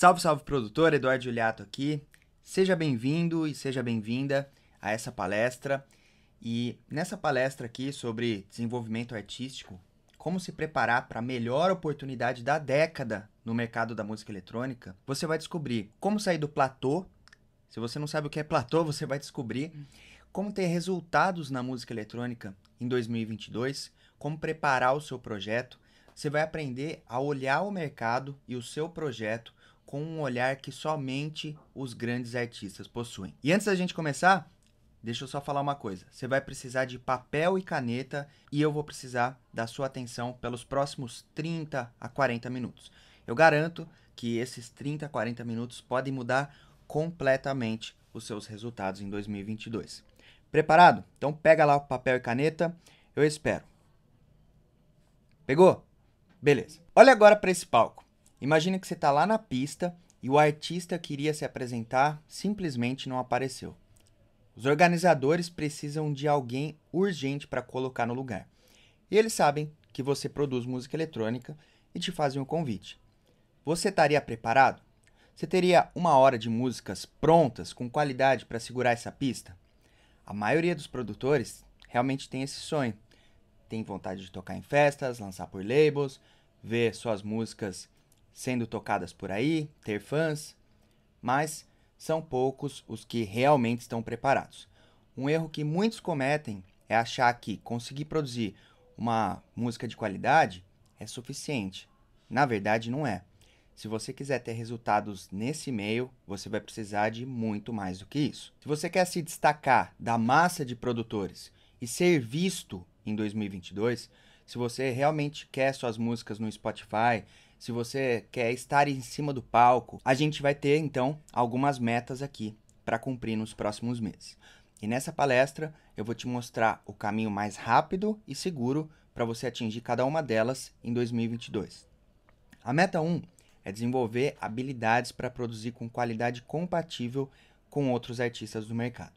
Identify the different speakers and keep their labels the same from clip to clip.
Speaker 1: Salve, salve produtor, Eduardo Giuliato aqui. Seja bem-vindo e seja bem-vinda a essa palestra. E nessa palestra aqui sobre desenvolvimento artístico, como se preparar para a melhor oportunidade da década no mercado da música eletrônica, você vai descobrir como sair do platô. Se você não sabe o que é platô, você vai descobrir como ter resultados na música eletrônica em 2022, como preparar o seu projeto. Você vai aprender a olhar o mercado e o seu projeto com um olhar que somente os grandes artistas possuem. E antes da gente começar, deixa eu só falar uma coisa. Você vai precisar de papel e caneta e eu vou precisar da sua atenção pelos próximos 30 a 40 minutos. Eu garanto que esses 30 a 40 minutos podem mudar completamente os seus resultados em 2022. Preparado? Então pega lá o papel e caneta. Eu espero. Pegou? Beleza. Olha agora para esse palco. Imagina que você está lá na pista e o artista que iria se apresentar simplesmente não apareceu. Os organizadores precisam de alguém urgente para colocar no lugar. E eles sabem que você produz música eletrônica e te fazem o um convite. Você estaria preparado? Você teria uma hora de músicas prontas com qualidade para segurar essa pista? A maioria dos produtores realmente tem esse sonho. Tem vontade de tocar em festas, lançar por labels, ver suas músicas sendo tocadas por aí, ter fãs, mas são poucos os que realmente estão preparados. Um erro que muitos cometem é achar que conseguir produzir uma música de qualidade é suficiente. Na verdade, não é. Se você quiser ter resultados nesse meio, você vai precisar de muito mais do que isso. Se você quer se destacar da massa de produtores e ser visto em 2022, se você realmente quer suas músicas no Spotify, se você quer estar em cima do palco, a gente vai ter então algumas metas aqui para cumprir nos próximos meses. E nessa palestra eu vou te mostrar o caminho mais rápido e seguro para você atingir cada uma delas em 2022. A meta 1 é desenvolver habilidades para produzir com qualidade compatível com outros artistas do mercado.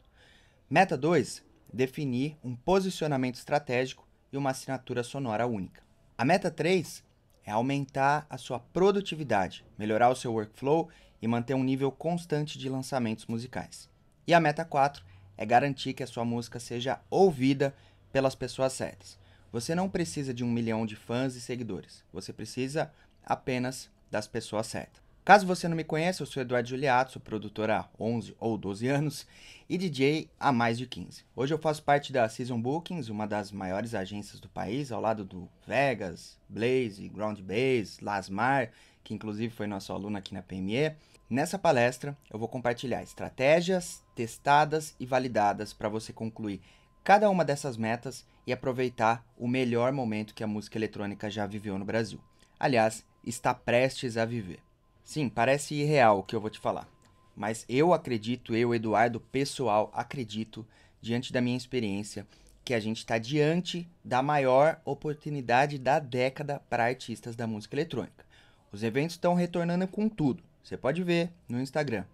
Speaker 1: Meta 2 definir um posicionamento estratégico e uma assinatura sonora única. A meta 3 é aumentar a sua produtividade, melhorar o seu workflow e manter um nível constante de lançamentos musicais. E a meta 4 é garantir que a sua música seja ouvida pelas pessoas certas. Você não precisa de um milhão de fãs e seguidores, você precisa apenas das pessoas certas. Caso você não me conheça, eu sou Eduardo Giuliato, sou produtor há 11 ou 12 anos e DJ há mais de 15. Hoje eu faço parte da Season Bookings, uma das maiores agências do país, ao lado do Vegas, Blaze, Ground Base, Lasmar, que inclusive foi nosso aluno aqui na PME. Nessa palestra eu vou compartilhar estratégias testadas e validadas para você concluir cada uma dessas metas e aproveitar o melhor momento que a música eletrônica já viveu no Brasil. Aliás, está prestes a viver. Sim, parece irreal o que eu vou te falar. Mas eu acredito, eu, Eduardo, pessoal, acredito, diante da minha experiência, que a gente está diante da maior oportunidade da década para artistas da música eletrônica. Os eventos estão retornando com tudo. Você pode ver no Instagram.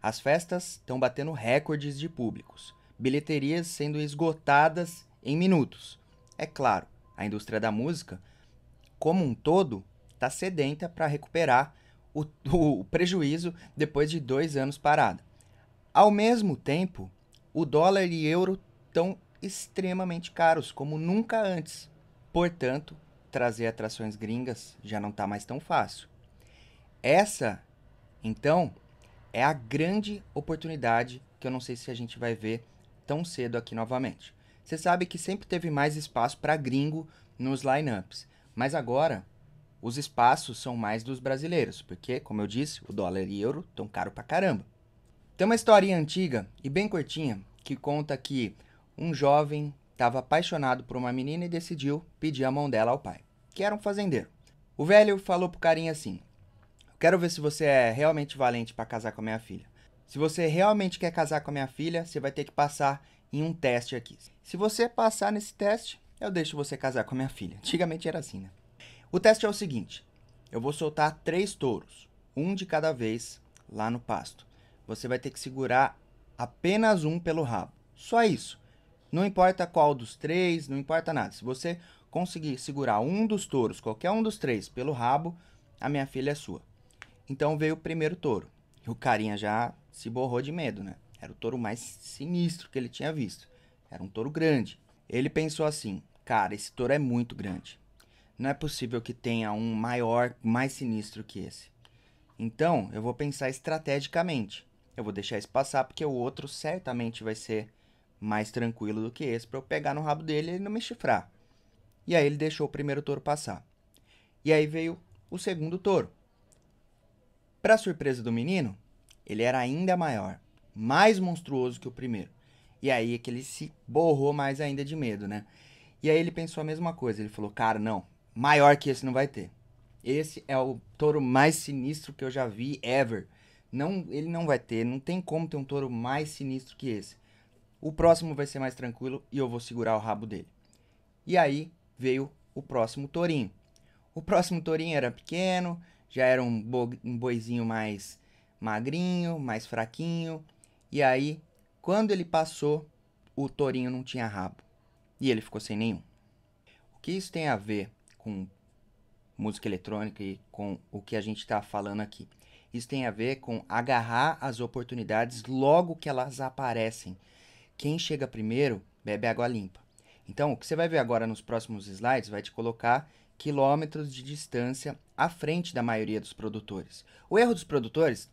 Speaker 1: As festas estão batendo recordes de públicos, bilheterias sendo esgotadas em minutos. É claro, a indústria da música, como um todo, está sedenta para recuperar o, o prejuízo depois de dois anos parada. Ao mesmo tempo, o dólar e euro estão extremamente caros, como nunca antes. Portanto, trazer atrações gringas já não está mais tão fácil. Essa, então, é a grande oportunidade que eu não sei se a gente vai ver tão cedo aqui novamente. Você sabe que sempre teve mais espaço para gringo nos lineups, mas agora os espaços são mais dos brasileiros, porque, como eu disse, o dólar e o euro estão caro pra caramba. Tem uma historinha antiga e bem curtinha que conta que um jovem estava apaixonado por uma menina e decidiu pedir a mão dela ao pai, que era um fazendeiro. O velho falou pro carinha assim: Quero ver se você é realmente valente para casar com a minha filha. Se você realmente quer casar com a minha filha, você vai ter que passar em um teste aqui. Se você passar nesse teste, eu deixo você casar com a minha filha. Antigamente era assim, né? O teste é o seguinte: eu vou soltar três touros, um de cada vez, lá no pasto. Você vai ter que segurar apenas um pelo rabo. Só isso. Não importa qual dos três, não importa nada. Se você conseguir segurar um dos touros, qualquer um dos três, pelo rabo, a minha filha é sua. Então veio o primeiro touro. E o carinha já se borrou de medo, né? Era o touro mais sinistro que ele tinha visto. Era um touro grande. Ele pensou assim: cara, esse touro é muito grande não é possível que tenha um maior, mais sinistro que esse. Então, eu vou pensar estrategicamente. Eu vou deixar esse passar porque o outro certamente vai ser mais tranquilo do que esse para eu pegar no rabo dele e ele não me chifrar. E aí ele deixou o primeiro touro passar. E aí veio o segundo touro. Para surpresa do menino, ele era ainda maior, mais monstruoso que o primeiro. E aí é que ele se borrou mais ainda de medo, né? E aí ele pensou a mesma coisa. Ele falou: "Cara, não, maior que esse não vai ter. Esse é o touro mais sinistro que eu já vi ever. Não, ele não vai ter, não tem como ter um touro mais sinistro que esse. O próximo vai ser mais tranquilo e eu vou segurar o rabo dele. E aí veio o próximo tourinho. O próximo tourinho era pequeno, já era um, boizinho mais magrinho, mais fraquinho. E aí, quando ele passou, o tourinho não tinha rabo. E ele ficou sem nenhum. O que isso tem a ver com música eletrônica e com o que a gente está falando aqui. Isso tem a ver com agarrar as oportunidades logo que elas aparecem. Quem chega primeiro bebe água limpa. Então, o que você vai ver agora nos próximos slides vai te colocar quilômetros de distância à frente da maioria dos produtores. O erro dos produtores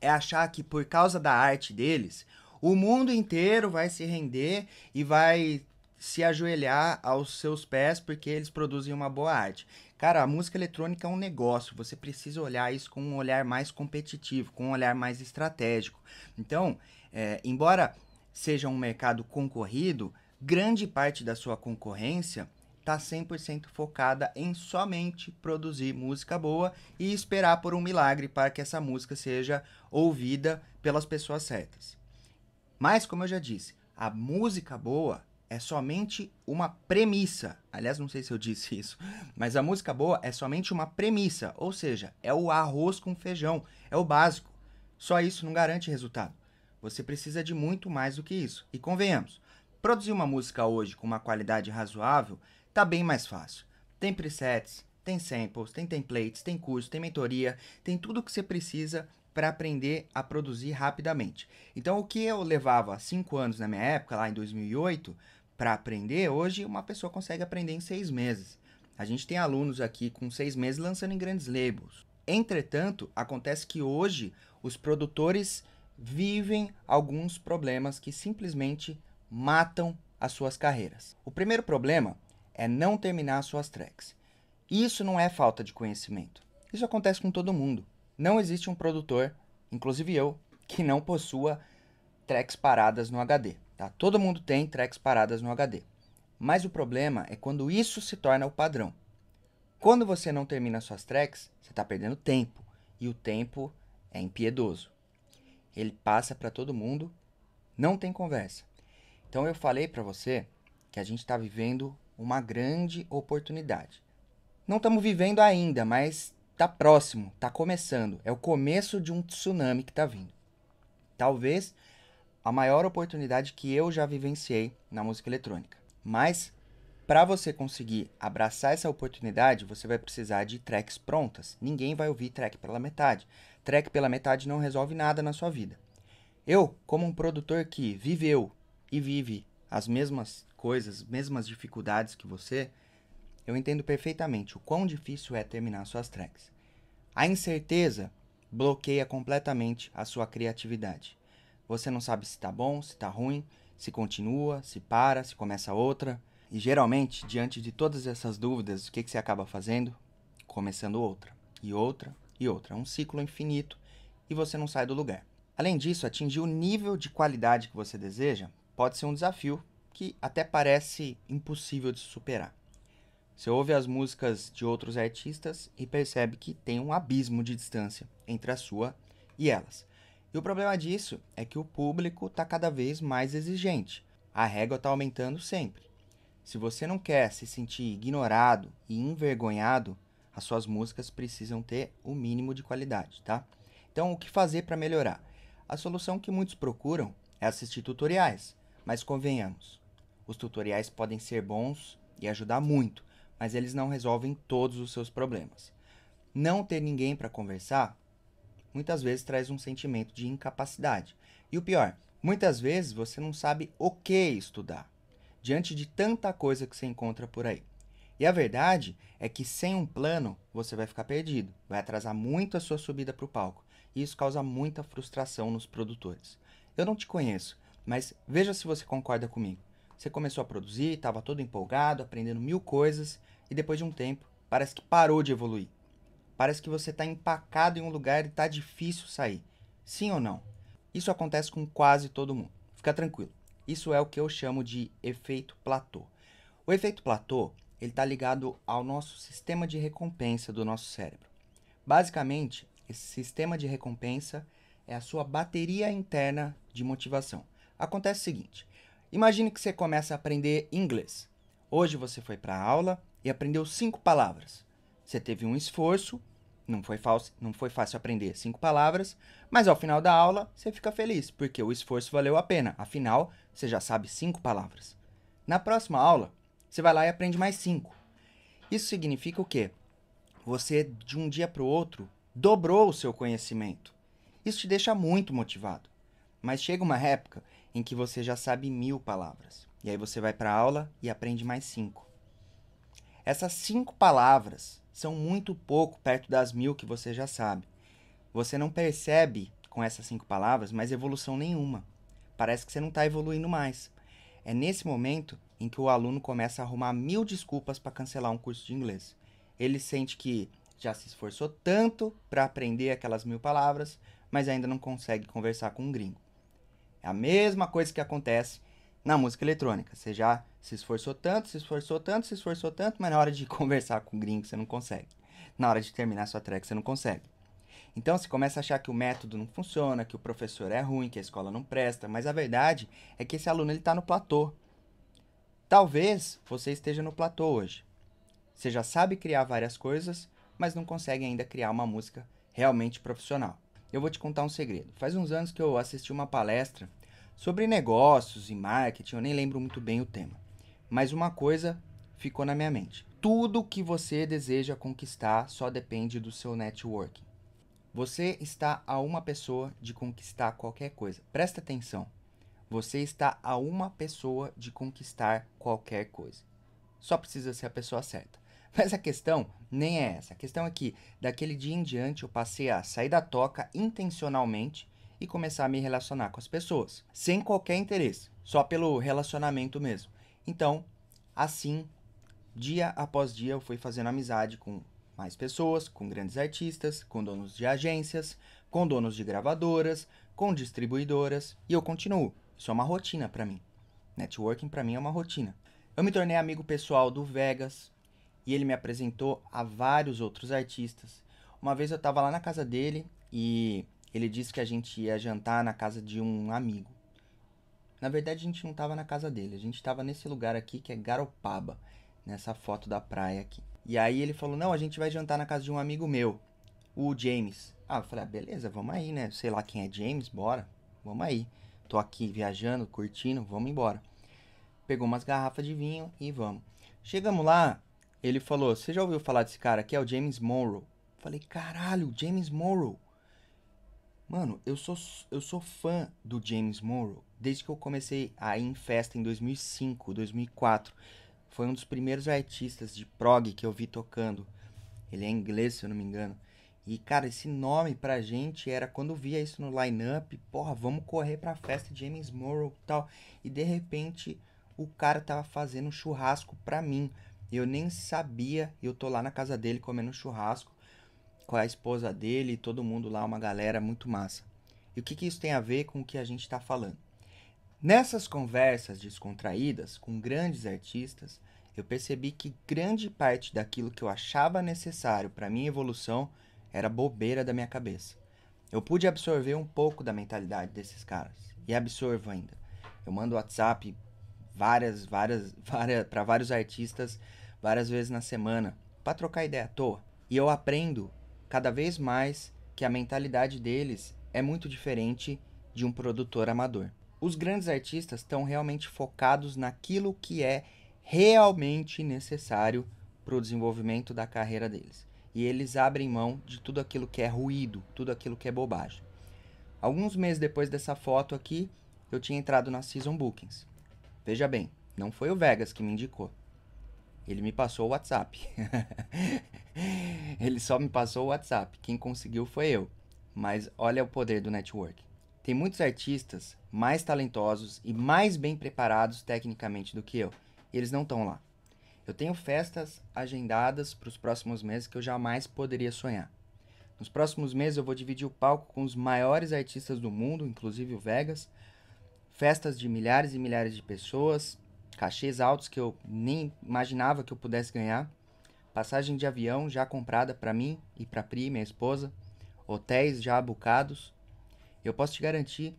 Speaker 1: é achar que por causa da arte deles, o mundo inteiro vai se render e vai se ajoelhar aos seus pés porque eles produzem uma boa arte. Cara, a música eletrônica é um negócio, você precisa olhar isso com um olhar mais competitivo, com um olhar mais estratégico. Então, é, embora seja um mercado concorrido, grande parte da sua concorrência está 100% focada em somente produzir música boa e esperar por um milagre para que essa música seja ouvida pelas pessoas certas. Mas, como eu já disse, a música boa é somente uma premissa. Aliás, não sei se eu disse isso, mas a música boa é somente uma premissa, ou seja, é o arroz com feijão, é o básico. Só isso não garante resultado. Você precisa de muito mais do que isso. E convenhamos, produzir uma música hoje com uma qualidade razoável tá bem mais fácil. Tem presets, tem samples, tem templates, tem curso, tem mentoria, tem tudo o que você precisa para aprender a produzir rapidamente. Então, o que eu levava há anos na minha época, lá em 2008, para aprender, hoje uma pessoa consegue aprender em seis meses. A gente tem alunos aqui com seis meses lançando em grandes labels. Entretanto, acontece que hoje os produtores vivem alguns problemas que simplesmente matam as suas carreiras. O primeiro problema é não terminar suas tracks. Isso não é falta de conhecimento. Isso acontece com todo mundo. Não existe um produtor, inclusive eu, que não possua tracks paradas no HD. Tá? Todo mundo tem tracks paradas no HD. Mas o problema é quando isso se torna o padrão. Quando você não termina suas tracks, você está perdendo tempo. E o tempo é impiedoso. Ele passa para todo mundo, não tem conversa. Então eu falei para você que a gente está vivendo uma grande oportunidade. Não estamos vivendo ainda, mas está próximo, está começando. É o começo de um tsunami que está vindo. Talvez a maior oportunidade que eu já vivenciei na música eletrônica. Mas para você conseguir abraçar essa oportunidade, você vai precisar de tracks prontas. Ninguém vai ouvir track pela metade. Track pela metade não resolve nada na sua vida. Eu, como um produtor que viveu e vive as mesmas coisas, mesmas dificuldades que você, eu entendo perfeitamente o quão difícil é terminar suas tracks. A incerteza bloqueia completamente a sua criatividade. Você não sabe se tá bom, se tá ruim, se continua, se para, se começa outra. E geralmente, diante de todas essas dúvidas, o que, que você acaba fazendo? Começando outra, e outra, e outra. É um ciclo infinito e você não sai do lugar. Além disso, atingir o nível de qualidade que você deseja pode ser um desafio que até parece impossível de superar. Você ouve as músicas de outros artistas e percebe que tem um abismo de distância entre a sua e elas. E o problema disso é que o público está cada vez mais exigente. A régua está aumentando sempre. Se você não quer se sentir ignorado e envergonhado, as suas músicas precisam ter o mínimo de qualidade, tá? Então, o que fazer para melhorar? A solução que muitos procuram é assistir tutoriais, mas convenhamos, os tutoriais podem ser bons e ajudar muito, mas eles não resolvem todos os seus problemas. Não ter ninguém para conversar muitas vezes traz um sentimento de incapacidade. E o pior, muitas vezes você não sabe o que estudar, diante de tanta coisa que você encontra por aí. E a verdade é que sem um plano você vai ficar perdido, vai atrasar muito a sua subida para o palco. E isso causa muita frustração nos produtores. Eu não te conheço, mas veja se você concorda comigo. Você começou a produzir, estava todo empolgado, aprendendo mil coisas, e depois de um tempo, parece que parou de evoluir. Parece que você está empacado em um lugar e está difícil sair. Sim ou não? Isso acontece com quase todo mundo. Fica tranquilo. Isso é o que eu chamo de efeito platô. O efeito platô ele está ligado ao nosso sistema de recompensa do nosso cérebro. Basicamente, esse sistema de recompensa é a sua bateria interna de motivação. Acontece o seguinte: imagine que você começa a aprender inglês. Hoje você foi para a aula e aprendeu cinco palavras. Você teve um esforço não foi, falso, não foi fácil aprender cinco palavras, mas ao final da aula você fica feliz, porque o esforço valeu a pena, afinal você já sabe cinco palavras. Na próxima aula, você vai lá e aprende mais cinco. Isso significa o quê? Você, de um dia para o outro, dobrou o seu conhecimento. Isso te deixa muito motivado. Mas chega uma época em que você já sabe mil palavras, e aí você vai para a aula e aprende mais cinco. Essas cinco palavras são muito pouco perto das mil que você já sabe. Você não percebe com essas cinco palavras mais evolução nenhuma. Parece que você não está evoluindo mais. É nesse momento em que o aluno começa a arrumar mil desculpas para cancelar um curso de inglês. Ele sente que já se esforçou tanto para aprender aquelas mil palavras, mas ainda não consegue conversar com um gringo. É a mesma coisa que acontece na música eletrônica. Você já se esforçou tanto, se esforçou tanto, se esforçou tanto, mas na hora de conversar com o gringo você não consegue. Na hora de terminar sua track você não consegue. Então você começa a achar que o método não funciona, que o professor é ruim, que a escola não presta, mas a verdade é que esse aluno ele está no platô. Talvez você esteja no platô hoje. Você já sabe criar várias coisas, mas não consegue ainda criar uma música realmente profissional. Eu vou te contar um segredo. Faz uns anos que eu assisti uma palestra sobre negócios e marketing, eu nem lembro muito bem o tema. Mas uma coisa ficou na minha mente. Tudo que você deseja conquistar só depende do seu networking. Você está a uma pessoa de conquistar qualquer coisa. Presta atenção. Você está a uma pessoa de conquistar qualquer coisa. Só precisa ser a pessoa certa. Mas a questão nem é essa. A questão é que, daquele dia em diante, eu passei a sair da toca intencionalmente e começar a me relacionar com as pessoas, sem qualquer interesse, só pelo relacionamento mesmo. Então, assim, dia após dia, eu fui fazendo amizade com mais pessoas, com grandes artistas, com donos de agências, com donos de gravadoras, com distribuidoras, e eu continuo. Isso é uma rotina para mim. Networking para mim é uma rotina. Eu me tornei amigo pessoal do Vegas e ele me apresentou a vários outros artistas. Uma vez eu estava lá na casa dele e ele disse que a gente ia jantar na casa de um amigo. Na verdade, a gente não estava na casa dele, a gente estava nesse lugar aqui que é Garopaba, nessa foto da praia aqui. E aí ele falou: Não, a gente vai jantar na casa de um amigo meu, o James. Ah, eu falei: ah, Beleza, vamos aí, né? Sei lá quem é James, bora, vamos aí. Tô aqui viajando, curtindo, vamos embora. Pegou umas garrafas de vinho e vamos. Chegamos lá, ele falou: Você já ouviu falar desse cara aqui? É o James Monroe. Eu falei: Caralho, James Monroe. Mano, eu sou, eu sou fã do James Monroe desde que eu comecei a ir em festa em 2005, 2004. Foi um dos primeiros artistas de prog que eu vi tocando. Ele é inglês, se eu não me engano. E, cara, esse nome pra gente era quando via isso no line-up, porra, vamos correr pra festa de James Morrow e tal. E de repente o cara tava fazendo um churrasco pra mim. Eu nem sabia, eu tô lá na casa dele comendo um churrasco com a esposa dele, e todo mundo lá, uma galera muito massa. E o que, que isso tem a ver com o que a gente tá falando? Nessas conversas descontraídas com grandes artistas, eu percebi que grande parte daquilo que eu achava necessário para minha evolução era bobeira da minha cabeça. Eu pude absorver um pouco da mentalidade desses caras e absorvo ainda. Eu mando WhatsApp várias, várias, várias para vários artistas várias vezes na semana para trocar ideia à toa. E eu aprendo cada vez mais que a mentalidade deles é muito diferente de um produtor amador. Os grandes artistas estão realmente focados naquilo que é realmente necessário para o desenvolvimento da carreira deles. E eles abrem mão de tudo aquilo que é ruído, tudo aquilo que é bobagem. Alguns meses depois dessa foto aqui, eu tinha entrado na Season Bookings. Veja bem, não foi o Vegas que me indicou. Ele me passou o WhatsApp. ele só me passou o WhatsApp. Quem conseguiu foi eu. Mas olha o poder do network. Tem muitos artistas mais talentosos e mais bem preparados tecnicamente do que eu. E eles não estão lá. Eu tenho festas agendadas para os próximos meses que eu jamais poderia sonhar. Nos próximos meses eu vou dividir o palco com os maiores artistas do mundo, inclusive o Vegas. Festas de milhares e milhares de pessoas, cachês altos que eu nem imaginava que eu pudesse ganhar, passagem de avião já comprada para mim e para Pri, minha esposa, hotéis já abocados. Eu posso te garantir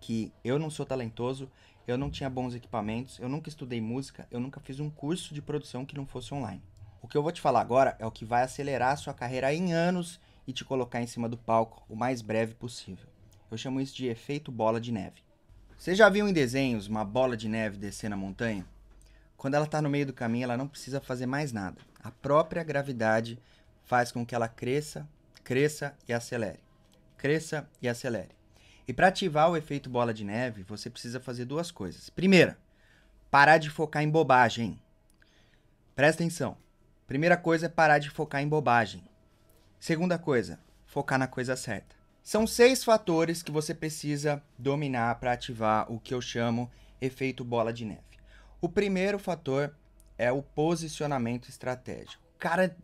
Speaker 1: que eu não sou talentoso, eu não tinha bons equipamentos, eu nunca estudei música, eu nunca fiz um curso de produção que não fosse online. O que eu vou te falar agora é o que vai acelerar a sua carreira em anos e te colocar em cima do palco o mais breve possível. Eu chamo isso de efeito bola de neve. Você já viu em desenhos uma bola de neve descer na montanha? Quando ela está no meio do caminho, ela não precisa fazer mais nada. A própria gravidade faz com que ela cresça, cresça e acelere cresça e acelere. E para ativar o efeito bola de neve, você precisa fazer duas coisas. Primeira, parar de focar em bobagem. Presta atenção. Primeira coisa é parar de focar em bobagem. Segunda coisa, focar na coisa certa. São seis fatores que você precisa dominar para ativar o que eu chamo efeito bola de neve. O primeiro fator é o posicionamento estratégico. Cara,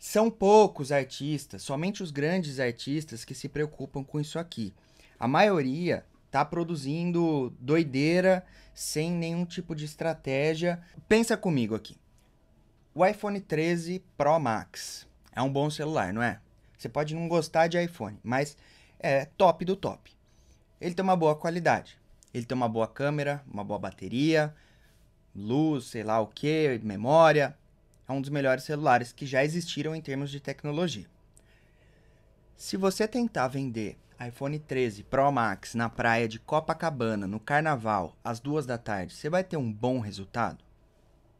Speaker 1: são poucos artistas, somente os grandes artistas que se preocupam com isso aqui. A maioria tá produzindo doideira, sem nenhum tipo de estratégia. Pensa comigo aqui. O iPhone 13 Pro Max é um bom celular, não é? Você pode não gostar de iPhone, mas é top do top. Ele tem uma boa qualidade. Ele tem uma boa câmera, uma boa bateria, luz, sei lá o que, memória, a é um dos melhores celulares que já existiram em termos de tecnologia. Se você tentar vender iPhone 13 Pro Max na praia de Copacabana no carnaval às duas da tarde, você vai ter um bom resultado?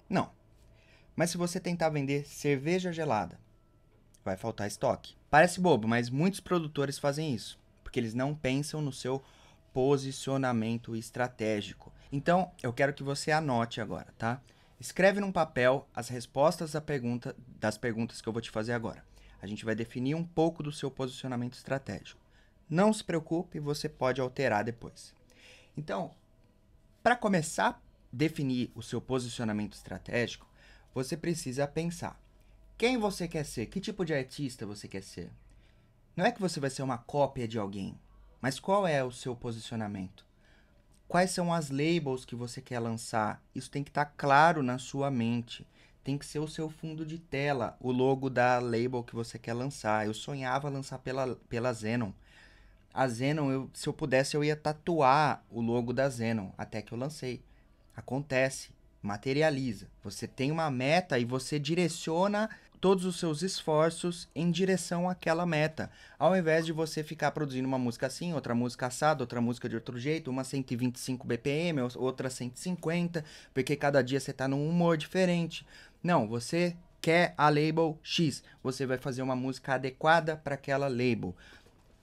Speaker 1: Não. Mas se você tentar vender cerveja gelada, vai faltar estoque. Parece bobo, mas muitos produtores fazem isso, porque eles não pensam no seu posicionamento estratégico. Então, eu quero que você anote agora, tá? Escreve num papel as respostas pergunta, das perguntas que eu vou te fazer agora. A gente vai definir um pouco do seu posicionamento estratégico. Não se preocupe, você pode alterar depois. Então, para começar a definir o seu posicionamento estratégico, você precisa pensar: quem você quer ser? Que tipo de artista você quer ser? Não é que você vai ser uma cópia de alguém, mas qual é o seu posicionamento? Quais são as labels que você quer lançar? Isso tem que estar tá claro na sua mente. Tem que ser o seu fundo de tela, o logo da label que você quer lançar. Eu sonhava lançar pela, pela Zenon. A Zenon, eu, se eu pudesse, eu ia tatuar o logo da Zenon, até que eu lancei. Acontece, materializa. Você tem uma meta e você direciona todos os seus esforços em direção àquela meta, ao invés de você ficar produzindo uma música assim, outra música assada, outra música de outro jeito, uma 125 BPM, outra 150, porque cada dia você está num humor diferente. Não, você quer a label X, você vai fazer uma música adequada para aquela label.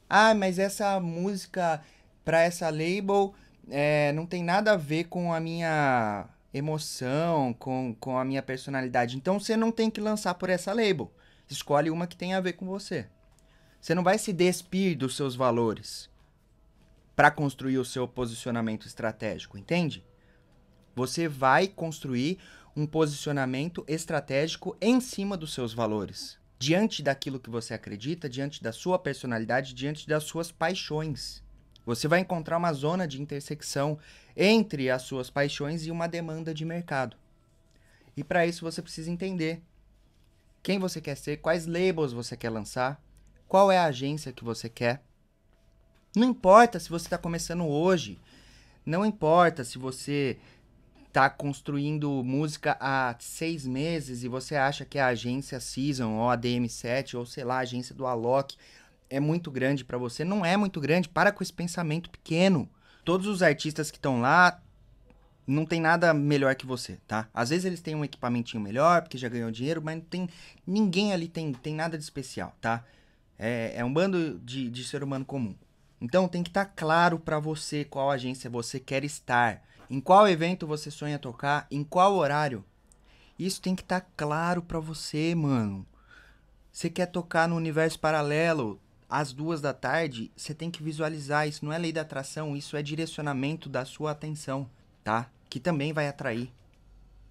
Speaker 1: Ah, mas essa música para essa label é, não tem nada a ver com a minha emoção, com, com a minha personalidade. Então você não tem que lançar por essa label. Escolhe uma que tem a ver com você. Você não vai se despir dos seus valores para construir o seu posicionamento estratégico, entende? Você vai construir um posicionamento estratégico em cima dos seus valores, diante daquilo que você acredita, diante da sua personalidade, diante das suas paixões. Você vai encontrar uma zona de intersecção entre as suas paixões e uma demanda de mercado. E para isso você precisa entender quem você quer ser, quais labels você quer lançar, qual é a agência que você quer. Não importa se você está começando hoje, não importa se você está construindo música há seis meses e você acha que é a agência Season ou a DM7 ou sei lá, a agência do Alok é muito grande para você, não é muito grande, para com esse pensamento pequeno. Todos os artistas que estão lá não tem nada melhor que você, tá? Às vezes eles têm um equipamentinho melhor, porque já ganhou dinheiro, mas não tem. Ninguém ali tem, tem nada de especial, tá? É, é um bando de, de ser humano comum. Então tem que estar tá claro para você qual agência você quer estar, em qual evento você sonha tocar, em qual horário. Isso tem que estar tá claro para você, mano. Você quer tocar no universo paralelo? às duas da tarde, você tem que visualizar. Isso não é lei da atração, isso é direcionamento da sua atenção, tá? Que também vai atrair.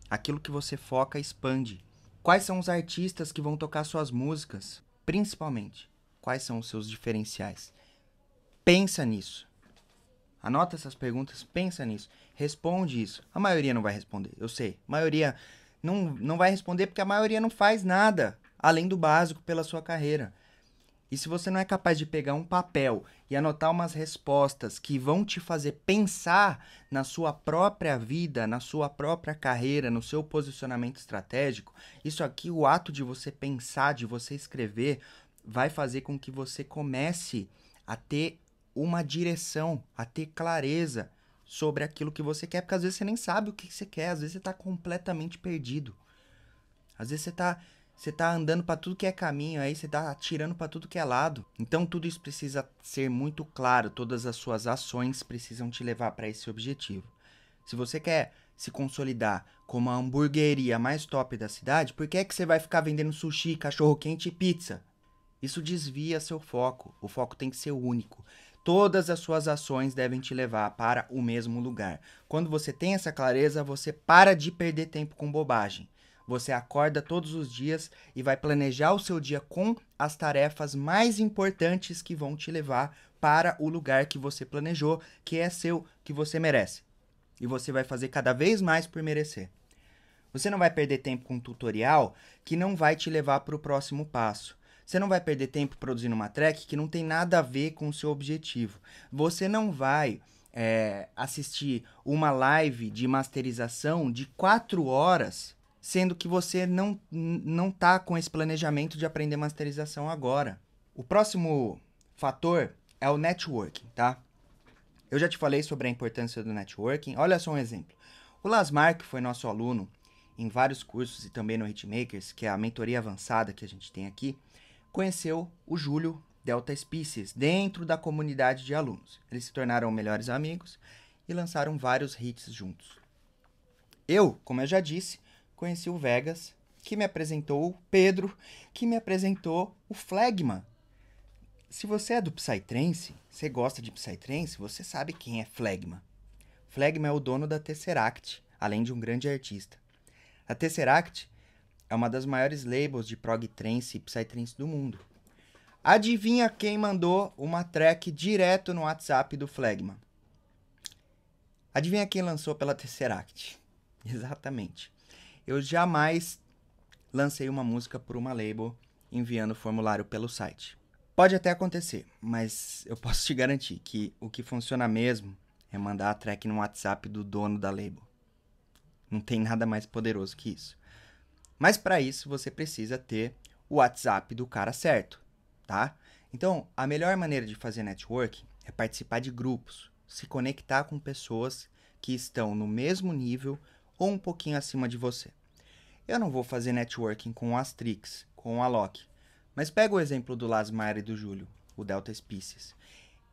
Speaker 1: Aquilo que você foca expande. Quais são os artistas que vão tocar suas músicas? Principalmente, quais são os seus diferenciais? Pensa nisso. Anota essas perguntas, pensa nisso. Responde isso. A maioria não vai responder, eu sei. A maioria não, não vai responder porque a maioria não faz nada além do básico pela sua carreira. E se você não é capaz de pegar um papel e anotar umas respostas que vão te fazer pensar na sua própria vida, na sua própria carreira, no seu posicionamento estratégico, isso aqui, o ato de você pensar, de você escrever, vai fazer com que você comece a ter uma direção, a ter clareza sobre aquilo que você quer, porque às vezes você nem sabe o que você quer, às vezes você está completamente perdido. Às vezes você está você tá andando para tudo que é caminho, aí você tá atirando para tudo que é lado. Então tudo isso precisa ser muito claro, todas as suas ações precisam te levar para esse objetivo. Se você quer se consolidar como a hamburgueria mais top da cidade, por que é que você vai ficar vendendo sushi, cachorro quente e pizza? Isso desvia seu foco. O foco tem que ser único. Todas as suas ações devem te levar para o mesmo lugar. Quando você tem essa clareza, você para de perder tempo com bobagem. Você acorda todos os dias e vai planejar o seu dia com as tarefas mais importantes que vão te levar para o lugar que você planejou, que é seu, que você merece. E você vai fazer cada vez mais por merecer. Você não vai perder tempo com um tutorial que não vai te levar para o próximo passo. Você não vai perder tempo produzindo uma track que não tem nada a ver com o seu objetivo. Você não vai é, assistir uma live de masterização de 4 horas sendo que você não, não tá com esse planejamento de aprender masterização agora. O próximo fator é o networking, tá? Eu já te falei sobre a importância do networking. Olha só um exemplo. O Lasmar, que foi nosso aluno em vários cursos e também no Hitmakers, que é a mentoria avançada que a gente tem aqui, conheceu o Júlio Delta Species dentro da comunidade de alunos. Eles se tornaram melhores amigos e lançaram vários hits juntos. Eu, como eu já disse, conheci o Vegas, que me apresentou o Pedro, que me apresentou o Flagman. Se você é do Psytrance, você gosta de Psytrance, você sabe quem é Flagman. Flagman é o dono da Tesseract, além de um grande artista. A Tesseract é uma das maiores labels de prog trance e psytrance do mundo. Adivinha quem mandou uma track direto no WhatsApp do Flagman? Adivinha quem lançou pela Tesseract? Exatamente. Eu jamais lancei uma música por uma label enviando formulário pelo site. Pode até acontecer, mas eu posso te garantir que o que funciona mesmo é mandar a track no WhatsApp do dono da label. Não tem nada mais poderoso que isso. Mas para isso você precisa ter o WhatsApp do cara certo, tá? Então, a melhor maneira de fazer networking é participar de grupos, se conectar com pessoas que estão no mesmo nível ou um pouquinho acima de você. Eu não vou fazer networking com o Astrix, com o Alok, mas pega o exemplo do Lasmar e do Júlio, o Delta Species.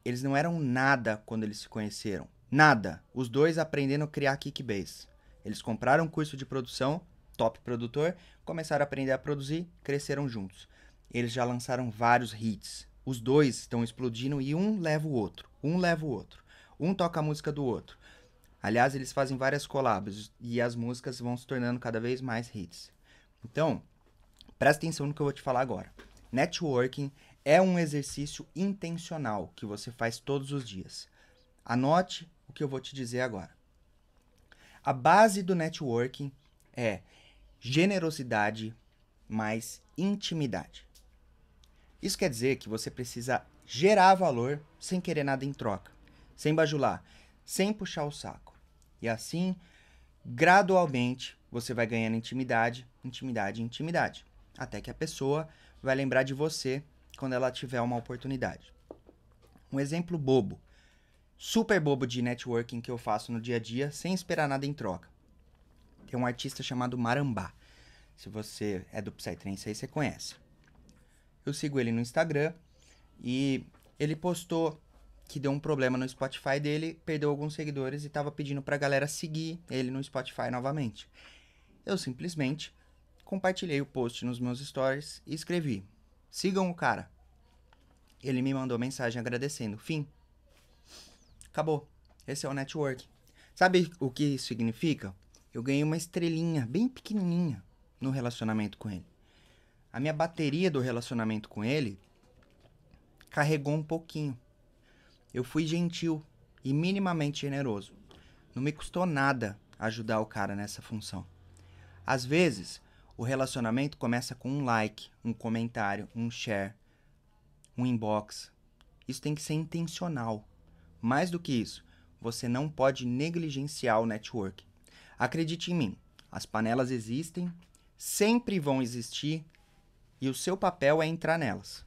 Speaker 1: Eles não eram nada quando eles se conheceram. Nada. Os dois aprendendo a criar kickbase. Eles compraram um curso de produção, top produtor, começaram a aprender a produzir, cresceram juntos. Eles já lançaram vários hits. Os dois estão explodindo e um leva o outro. Um leva o outro. Um toca a música do outro. Aliás, eles fazem várias collabs e as músicas vão se tornando cada vez mais hits. Então, presta atenção no que eu vou te falar agora. Networking é um exercício intencional que você faz todos os dias. Anote o que eu vou te dizer agora. A base do networking é generosidade mais intimidade. Isso quer dizer que você precisa gerar valor sem querer nada em troca, sem bajular, sem puxar o saco. E assim, gradualmente, você vai ganhando intimidade, intimidade, intimidade. Até que a pessoa vai lembrar de você quando ela tiver uma oportunidade. Um exemplo bobo, super bobo de networking que eu faço no dia a dia, sem esperar nada em troca. Tem um artista chamado Marambá. Se você é do Psytrance aí, você conhece. Eu sigo ele no Instagram e ele postou que deu um problema no Spotify dele, perdeu alguns seguidores e tava pedindo pra galera seguir ele no Spotify novamente. Eu simplesmente compartilhei o post nos meus stories e escrevi: "Sigam o cara". Ele me mandou mensagem agradecendo. Fim. Acabou. Esse é o network. Sabe o que isso significa? Eu ganhei uma estrelinha bem pequenininha no relacionamento com ele. A minha bateria do relacionamento com ele carregou um pouquinho. Eu fui gentil e minimamente generoso. Não me custou nada ajudar o cara nessa função. Às vezes, o relacionamento começa com um like, um comentário, um share, um inbox. Isso tem que ser intencional. Mais do que isso, você não pode negligenciar o network. Acredite em mim, as panelas existem, sempre vão existir e o seu papel é entrar nelas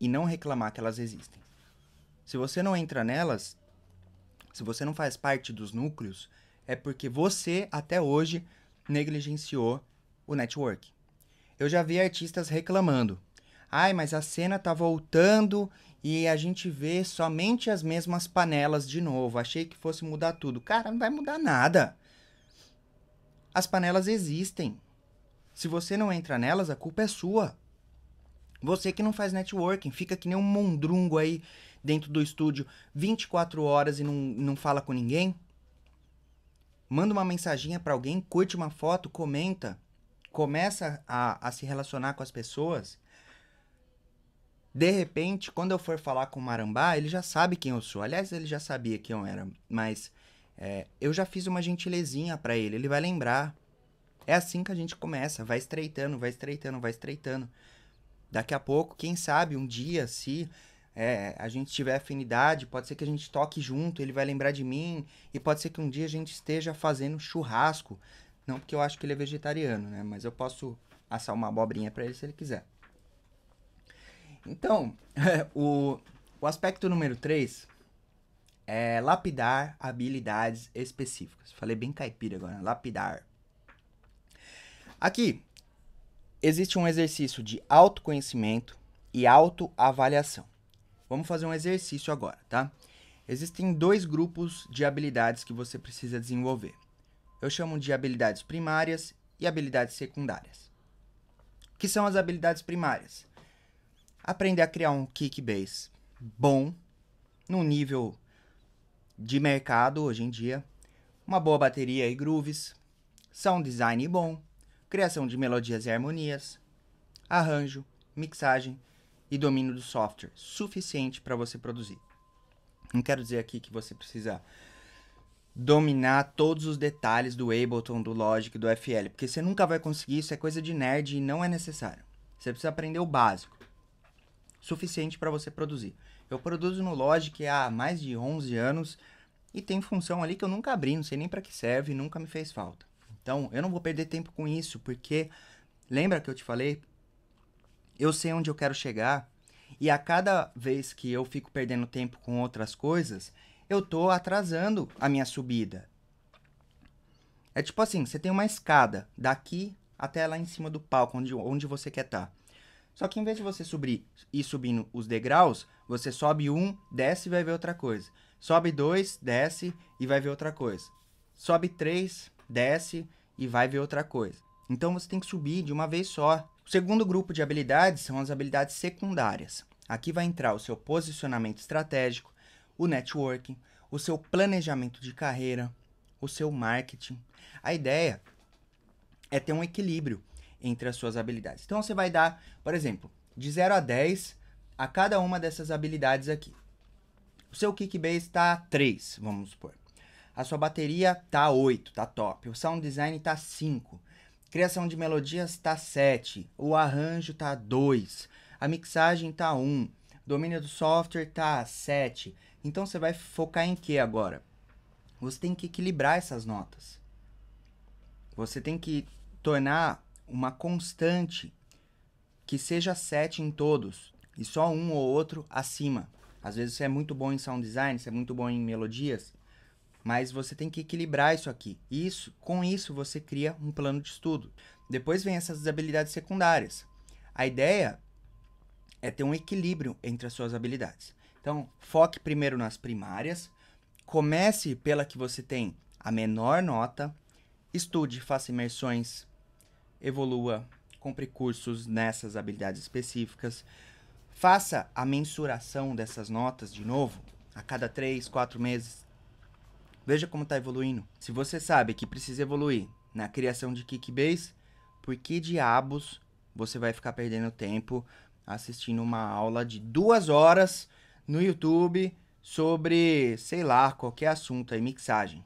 Speaker 1: e não reclamar que elas existem. Se você não entra nelas, se você não faz parte dos núcleos, é porque você, até hoje, negligenciou o network. Eu já vi artistas reclamando. Ai, mas a cena tá voltando e a gente vê somente as mesmas panelas de novo. Achei que fosse mudar tudo. Cara, não vai mudar nada. As panelas existem. Se você não entra nelas, a culpa é sua. Você que não faz networking, fica que nem um mondrungo aí dentro do estúdio 24 horas e não, não fala com ninguém? Manda uma mensaginha para alguém, curte uma foto, comenta, começa a, a se relacionar com as pessoas. De repente, quando eu for falar com o Marambá, ele já sabe quem eu sou. Aliás, ele já sabia quem eu era, mas é, eu já fiz uma gentilezinha para ele, ele vai lembrar. É assim que a gente começa, vai estreitando, vai estreitando, vai estreitando. Daqui a pouco, quem sabe, um dia, se é, a gente tiver afinidade, pode ser que a gente toque junto, ele vai lembrar de mim, e pode ser que um dia a gente esteja fazendo churrasco. Não porque eu acho que ele é vegetariano, né? Mas eu posso assar uma abobrinha para ele se ele quiser. Então, o, o aspecto número 3 é lapidar habilidades específicas. Falei bem caipira agora, lapidar. Aqui existe um exercício de autoconhecimento e autoavaliação. Vamos fazer um exercício agora, tá? Existem dois grupos de habilidades que você precisa desenvolver. Eu chamo de habilidades primárias e habilidades secundárias. O que são as habilidades primárias? Aprender a criar um base bom, num nível de mercado hoje em dia, uma boa bateria e grooves, sound design bom, criação de melodias e harmonias, arranjo, mixagem e domínio do software suficiente para você produzir. Não quero dizer aqui que você precisa dominar todos os detalhes do Ableton, do Logic, do FL, porque você nunca vai conseguir, isso é coisa de nerd e não é necessário. Você precisa aprender o básico, suficiente para você produzir. Eu produzo no Logic há mais de 11 anos e tem função ali que eu nunca abri, não sei nem para que serve, nunca me fez falta. Então, eu não vou perder tempo com isso, porque lembra que eu te falei eu sei onde eu quero chegar e a cada vez que eu fico perdendo tempo com outras coisas, eu tô atrasando a minha subida. É tipo assim, você tem uma escada daqui até lá em cima do palco, onde, onde você quer estar. Tá. Só que em vez de você subir e subindo os degraus, você sobe um, desce e vai ver outra coisa. Sobe dois, desce e vai ver outra coisa. Sobe três, desce e vai ver outra coisa. Então você tem que subir de uma vez só. O segundo grupo de habilidades são as habilidades secundárias. Aqui vai entrar o seu posicionamento estratégico, o networking, o seu planejamento de carreira, o seu marketing. A ideia é ter um equilíbrio entre as suas habilidades. Então você vai dar, por exemplo, de 0 a 10 a cada uma dessas habilidades aqui. O seu base está 3, vamos supor. A sua bateria está 8, está top. O sound design está 5. Criação de melodias está 7, o arranjo está 2, a mixagem está 1, um, domínio do software está 7. Então você vai focar em que agora? Você tem que equilibrar essas notas. Você tem que tornar uma constante que seja 7 em todos e só um ou outro acima. Às vezes você é muito bom em sound design, você é muito bom em melodias, mas você tem que equilibrar isso aqui. Isso, com isso você cria um plano de estudo. Depois vem essas habilidades secundárias. A ideia é ter um equilíbrio entre as suas habilidades. Então, foque primeiro nas primárias, comece pela que você tem a menor nota, estude, faça imersões, evolua, compre cursos nessas habilidades específicas, faça a mensuração dessas notas de novo, a cada três, quatro meses, Veja como está evoluindo. Se você sabe que precisa evoluir na criação de Kickbase, por que diabos você vai ficar perdendo tempo assistindo uma aula de duas horas no YouTube sobre, sei lá, qualquer assunto aí, mixagem?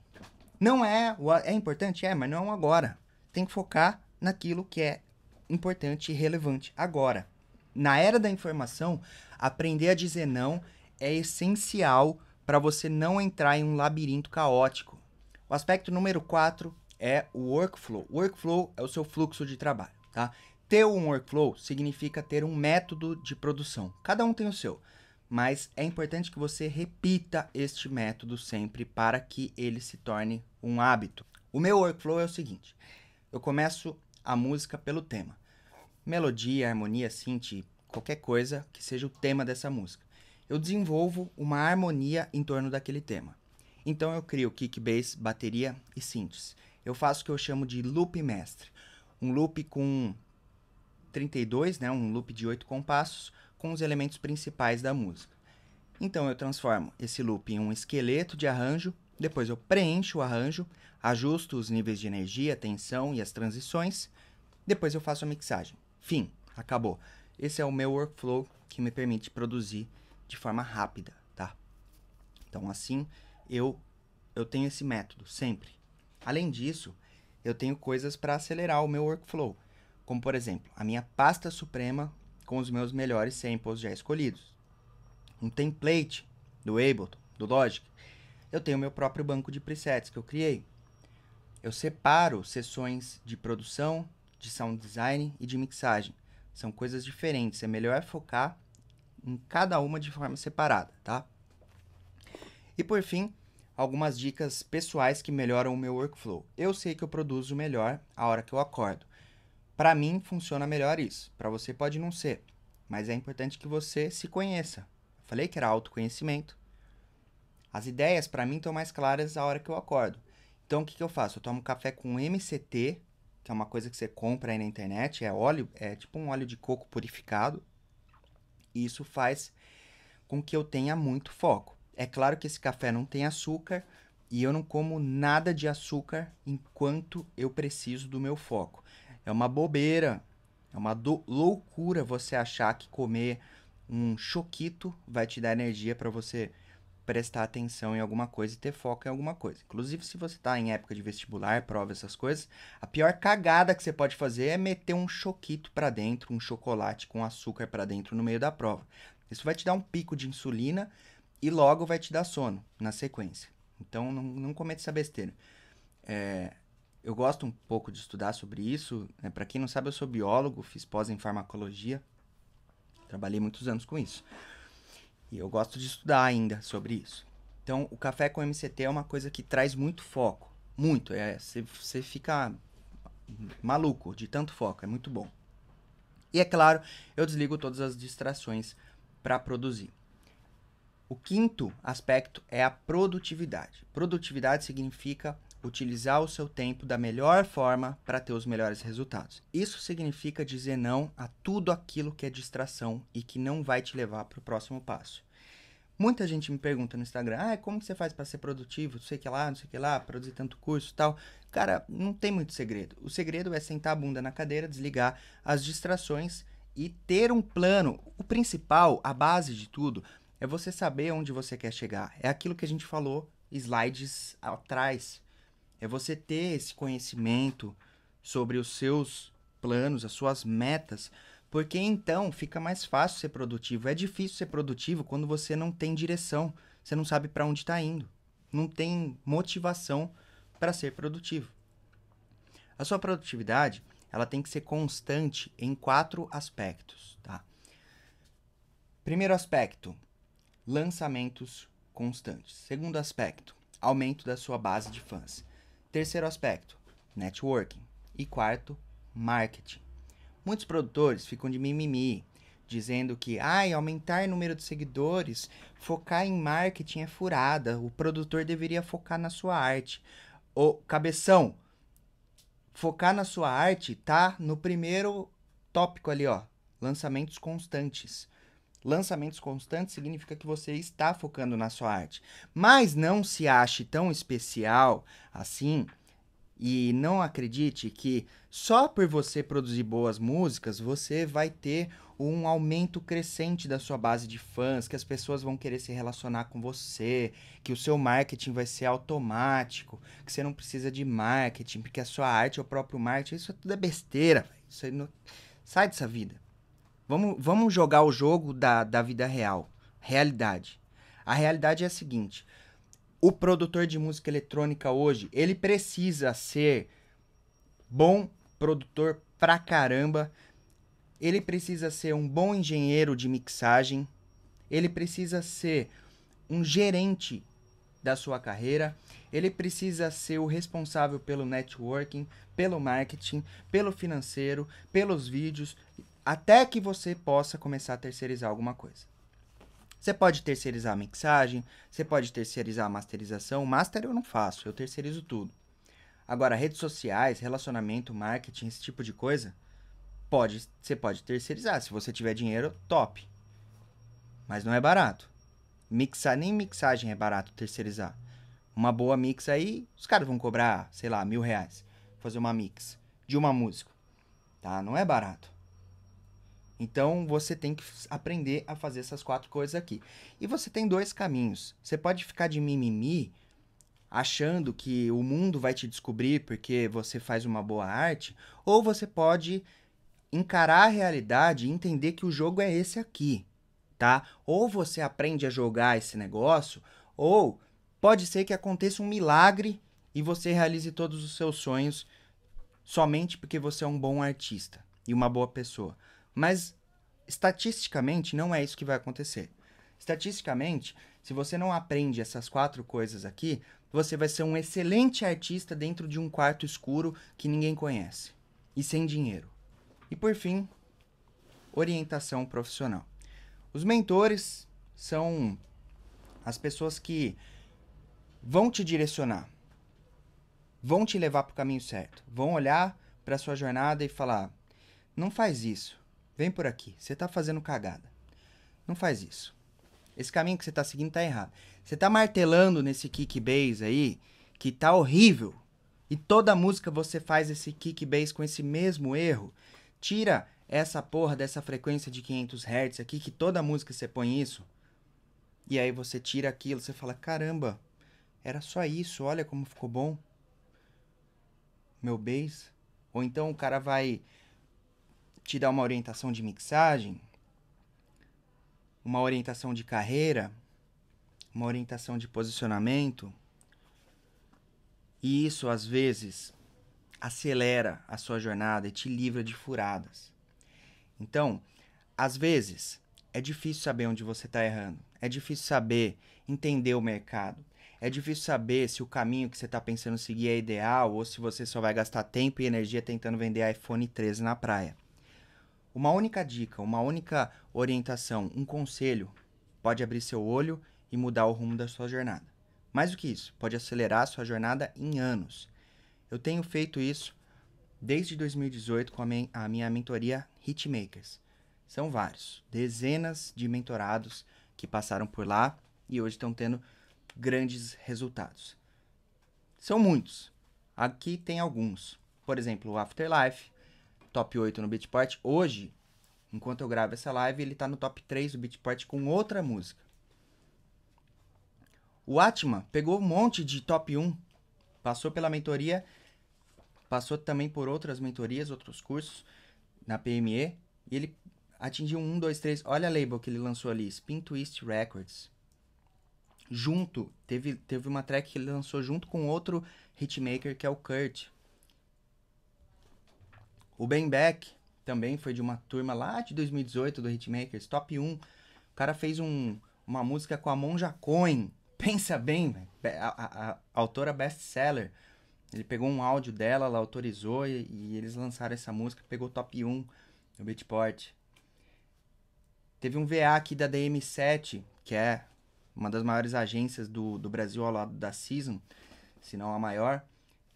Speaker 1: Não é, é importante? É, mas não agora. Tem que focar naquilo que é importante e relevante agora. Na era da informação, aprender a dizer não é essencial para você não entrar em um labirinto caótico. O aspecto número 4 é o workflow. O workflow é o seu fluxo de trabalho, tá? Ter um workflow significa ter um método de produção. Cada um tem o seu, mas é importante que você repita este método sempre para que ele se torne um hábito. O meu workflow é o seguinte: eu começo a música pelo tema. Melodia, harmonia, synth, qualquer coisa que seja o tema dessa música eu desenvolvo uma harmonia em torno daquele tema. Então eu crio kick, bass, bateria e síntese. Eu faço o que eu chamo de loop mestre. Um loop com 32, né, um loop de 8 compassos com os elementos principais da música. Então eu transformo esse loop em um esqueleto de arranjo, depois eu preencho o arranjo, ajusto os níveis de energia, tensão e as transições, depois eu faço a mixagem. Fim, acabou. Esse é o meu workflow que me permite produzir de forma rápida, tá? Então assim, eu eu tenho esse método sempre. Além disso, eu tenho coisas para acelerar o meu workflow, como por exemplo, a minha pasta suprema com os meus melhores samples já escolhidos. Um template do Ableton, do Logic. Eu tenho meu próprio banco de presets que eu criei. Eu separo sessões de produção, de sound design e de mixagem. São coisas diferentes, é melhor focar em cada uma de forma separada, tá? E por fim, algumas dicas pessoais que melhoram o meu workflow. Eu sei que eu produzo melhor a hora que eu acordo. Para mim funciona melhor isso. Para você pode não ser, mas é importante que você se conheça. Eu falei que era autoconhecimento. As ideias para mim estão mais claras a hora que eu acordo. Então o que, que eu faço? Eu tomo café com MCT, que é uma coisa que você compra aí na internet, é óleo, é tipo um óleo de coco purificado. E isso faz com que eu tenha muito foco. É claro que esse café não tem açúcar e eu não como nada de açúcar enquanto eu preciso do meu foco. É uma bobeira, é uma loucura você achar que comer um choquito vai te dar energia para você prestar atenção em alguma coisa e ter foco em alguma coisa. Inclusive, se você está em época de vestibular, prova, essas coisas, a pior cagada que você pode fazer é meter um choquito para dentro, um chocolate com açúcar para dentro no meio da prova. Isso vai te dar um pico de insulina e logo vai te dar sono na sequência. Então, não, não cometa essa besteira. É, eu gosto um pouco de estudar sobre isso. Né? Para quem não sabe, eu sou biólogo, fiz pós em farmacologia, trabalhei muitos anos com isso. E eu gosto de estudar ainda sobre isso. Então, o café com MCT é uma coisa que traz muito foco. Muito. É, você é, fica maluco de tanto foco. É muito bom. E é claro, eu desligo todas as distrações para produzir. O quinto aspecto é a produtividade. Produtividade significa utilizar o seu tempo da melhor forma para ter os melhores resultados. Isso significa dizer não a tudo aquilo que é distração e que não vai te levar para o próximo passo. Muita gente me pergunta no Instagram, ah, como você faz para ser produtivo, não sei que lá, não sei que lá, produzir tanto curso tal. Cara, não tem muito segredo. O segredo é sentar a bunda na cadeira, desligar as distrações e ter um plano. O principal, a base de tudo, é você saber onde você quer chegar. É aquilo que a gente falou slides atrás. É você ter esse conhecimento sobre os seus planos, as suas metas, porque então fica mais fácil ser produtivo. É difícil ser produtivo quando você não tem direção, você não sabe para onde está indo, não tem motivação para ser produtivo. A sua produtividade ela tem que ser constante em quatro aspectos, tá? Primeiro aspecto, lançamentos constantes. Segundo aspecto, aumento da sua base de fãs. Terceiro aspecto, networking. E quarto, marketing. Muitos produtores ficam de mimimi, dizendo que ah, aumentar o número de seguidores, focar em marketing é furada, o produtor deveria focar na sua arte. Ô, cabeção, focar na sua arte tá no primeiro tópico ali, ó, lançamentos constantes lançamentos constantes significa que você está focando na sua arte. Mas não se ache tão especial assim e não acredite que só por você produzir boas músicas você vai ter um aumento crescente da sua base de fãs, que as pessoas vão querer se relacionar com você, que o seu marketing vai ser automático, que você não precisa de marketing, porque a sua arte é o próprio marketing. Isso tudo é besteira. Isso não... Sai dessa vida. Vamos, vamos jogar o jogo da, da vida real. Realidade. A realidade é a seguinte: o produtor de música eletrônica hoje, ele precisa ser bom produtor pra caramba. Ele precisa ser um bom engenheiro de mixagem. Ele precisa ser um gerente da sua carreira. Ele precisa ser o responsável pelo networking, pelo marketing, pelo financeiro, pelos vídeos, até que você possa começar a terceirizar alguma coisa. Você pode terceirizar a mixagem, você pode terceirizar a masterização. Master eu não faço, eu terceirizo tudo. Agora, redes sociais, relacionamento, marketing, esse tipo de coisa, pode, você pode terceirizar. Se você tiver dinheiro, top. Mas não é barato. Mixar, nem mixagem é barato terceirizar. Uma boa mix aí, os caras vão cobrar, sei lá, mil reais. Fazer uma mix de uma música. Tá? Não é barato. Então você tem que aprender a fazer essas quatro coisas aqui. E você tem dois caminhos. Você pode ficar de mimimi achando que o mundo vai te descobrir porque você faz uma boa arte, ou você pode encarar a realidade e entender que o jogo é esse aqui, tá? Ou você aprende a jogar esse negócio, ou pode ser que aconteça um milagre e você realize todos os seus sonhos somente porque você é um bom artista e uma boa pessoa. Mas estatisticamente não é isso que vai acontecer. Estatisticamente, se você não aprende essas quatro coisas aqui, você vai ser um excelente artista dentro de um quarto escuro que ninguém conhece e sem dinheiro. E por fim, orientação profissional. Os mentores são as pessoas que vão te direcionar, vão te levar para o caminho certo, vão olhar para sua jornada e falar: não faz isso, Vem por aqui, você tá fazendo cagada. Não faz isso. Esse caminho que você tá seguindo tá errado. Você tá martelando nesse kick bass aí, que tá horrível. E toda música você faz esse kick bass com esse mesmo erro. Tira essa porra dessa frequência de 500 Hz aqui, que toda música você põe isso. E aí você tira aquilo, você fala: caramba, era só isso, olha como ficou bom. Meu bass. Ou então o cara vai te dar uma orientação de mixagem, uma orientação de carreira, uma orientação de posicionamento. E isso, às vezes, acelera a sua jornada e te livra de furadas. Então, às vezes, é difícil saber onde você está errando. É difícil saber entender o mercado. É difícil saber se o caminho que você está pensando seguir é ideal ou se você só vai gastar tempo e energia tentando vender iPhone 13 na praia. Uma única dica, uma única orientação, um conselho pode abrir seu olho e mudar o rumo da sua jornada. Mais do que isso, pode acelerar a sua jornada em anos. Eu tenho feito isso desde 2018 com a, men a minha mentoria Hitmakers. São vários, dezenas de mentorados que passaram por lá e hoje estão tendo grandes resultados. São muitos. Aqui tem alguns. Por exemplo, o Afterlife, top 8 no Beatport. Hoje, enquanto eu gravo essa live, ele tá no top 3 do Beatport com outra música. O Atma pegou um monte de top 1, passou pela mentoria, passou também por outras mentorias, outros cursos na PME, e ele atingiu um, dois, três. Olha a label que ele lançou ali, Spin Twist Records. Junto, teve, teve uma track que ele lançou junto com outro hitmaker que é o Kurt. O Ben Beck também foi de uma turma lá de 2018 do Hitmakers, top 1. O cara fez um, uma música com a Monja Coin. Pensa bem, a, a, a autora best-seller. Ele pegou um áudio dela, ela autorizou e, e eles lançaram essa música, pegou top 1 no Beatport. Teve um VA aqui da DM7, que é uma das maiores agências do, do Brasil ao lado da Season, se não a maior.